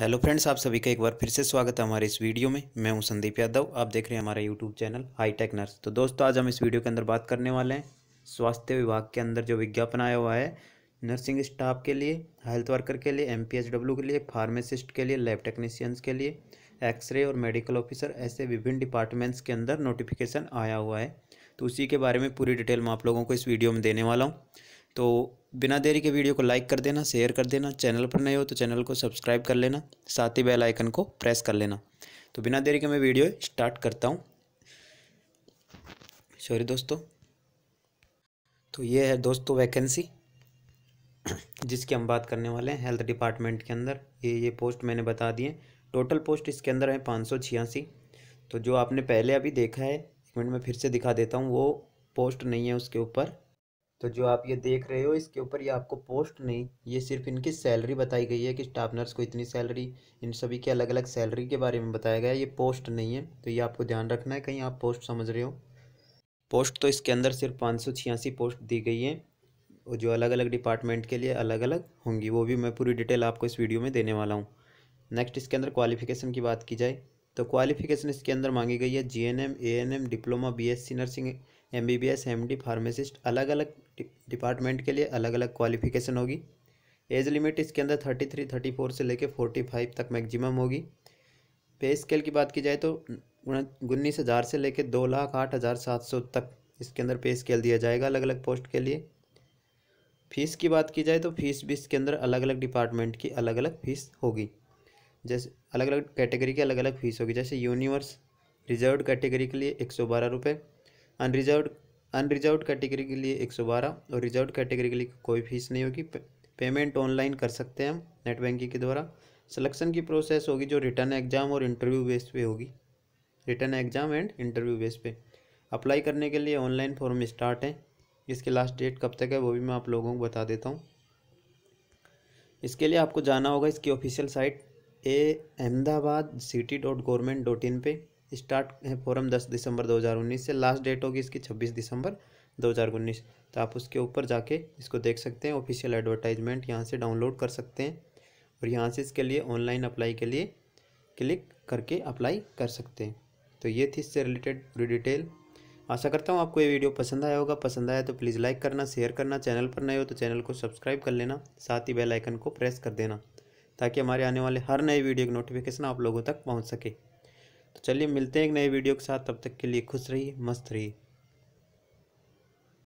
hello friends आप सभी का एक बार फिर से स्वागत है हमारे इस वीडियो में मैं हूं संदीप यादव आप देख रहे हैं हमारा यूट्यूब चैनल हाईटेक नर्स तो दोस्तों आज हम इस वीडियो के अंदर बात करने वाले हैं स्वास्थ्य विभाग के अंदर जो विज्ञापन आया हुआ है नर्सिंग स्टाफ के लिए हेल्थ वर्कर के लिए एम के लिए फार्मेसिस्ट के लिए लैब टेक्नीशियंस के लिए एक्सरे और मेडिकल ऑफिसर ऐसे विभिन्न डिपार्टमेंट्स के अंदर नोटिफिकेशन आया हुआ है तो उसी के बारे में पूरी डिटेल मैं आप लोगों को इस वीडियो में देने वाला हूँ तो बिना देरी के वीडियो को लाइक कर देना शेयर कर देना चैनल पर नए हो तो चैनल को सब्सक्राइब कर लेना साथ ही बेल आइकन को प्रेस कर लेना तो बिना देरी के मैं वीडियो स्टार्ट करता हूँ सॉरी दोस्तों तो ये है दोस्तों वैकेंसी जिसकी हम बात करने वाले हैं हेल्थ डिपार्टमेंट के अंदर ये ये पोस्ट मैंने बता दिए टोटल पोस्ट इसके अंदर है पाँच सौ छियासी तो जो आपने पहले अभी देखा है एक मिनट में फिर से दिखा देता हूँ वो पोस्ट नहीं है उसके ऊपर तो जो आप ये देख रहे हो इसके ऊपर ये आपको पोस्ट नहीं ये सिर्फ इनकी सैलरी बताई गई है कि स्टाफ नर्स को इतनी सैलरी इन सभी के अलग अलग सैलरी के बारे में बताया गया है ये पोस्ट नहीं है तो ये आपको ध्यान रखना है कहीं आप पोस्ट समझ रहे हो पोस्ट तो इसके अंदर सिर्फ पाँच पोस्ट दी गई है जो अलग अलग डिपार्टमेंट के लिए अलग अलग होंगी वो भी मैं पूरी डिटेल आपको इस वीडियो में देने वाला हूँ नेक्स्ट इसके अंदर क्वालिफिकेशन की बात की जाए तो क्वालिफिकेशन इसके अंदर मांगी गई है G N M N M diploma B S C nursing M B B S M D अलग अलग डिपार्टमेंट के लिए अलग अलग क्वालिफिकेशन होगी एज लिमिट इसके अंदर थर्टी थ्री थर्टी फोर से लेकर फोर्टी फाइव तक मैक्सिमम होगी पे स्केल की बात की जाए तो उन्नीस हज़ार से लेकर दो लाख आठ हज़ार सात सौ तक इसके अंदर पे स्केल दिया जाएगा अलग अलग पोस्ट के लिए फ़ीस की बात की जाए तो फीस भी इसके अंदर अलग अलग डिपार्टमेंट की अलग अलग फ़ीस होगी जैसे अलग अलग कैटेगरी की अलग अलग फ़ीस होगी जैसे यूनिवर्स रिजर्व कैटेगरी के लिए एक सौ बारह रुपये अनरिजर्व अनरिजर्व कैटेगरी के लिए एक सौ बारह और रिजर्व कैटेगरी के लिए कोई फीस नहीं होगी पेमेंट ऑनलाइन कर सकते हैं हम नेट बैंकिंग के द्वारा सिलेक्शन की प्रोसेस होगी जो रिटर्न एग्ज़ाम और इंटरव्यू बेस पे होगी return exam and interview base पे अप्लाई करने के लिए ऑनलाइन फॉर्म स्टार्ट है इसकी लास्ट डेट कब तक है वो भी मैं आप लोगों को बता देता हूँ इसके लिए आपको जाना होगा इसकी official site a Ahmedabad city dot government dot in पर स्टार्ट है फॉरम दस दिसंबर 2019 से लास्ट डेट होगी इसकी छब्बीस दिसंबर 2019 तो आप उसके ऊपर जाके इसको देख सकते हैं ऑफिशियल एडवर्टाइजमेंट यहाँ से डाउनलोड कर सकते हैं और यहाँ से इसके लिए ऑनलाइन अप्लाई के लिए क्लिक करके अप्लाई कर सकते हैं तो ये थी इससे रिलेटेड पूरी डिटेल आशा करता हूँ आपको ये वीडियो पसंद आया होगा पसंद आया तो प्लीज़ लाइक करना शेयर करना चैनल पर नए हो तो चैनल को सब्सक्राइब कर लेना साथ ही बेल आइकन को प्रेस कर देना ताकि हमारे आने वाले हर नए वीडियो की नोटिफिकेशन आप लोगों तक पहुँच सके तो चलिए मिलते हैं एक नए वीडियो के साथ तब तक के लिए खुश रहिए मस्त रहिए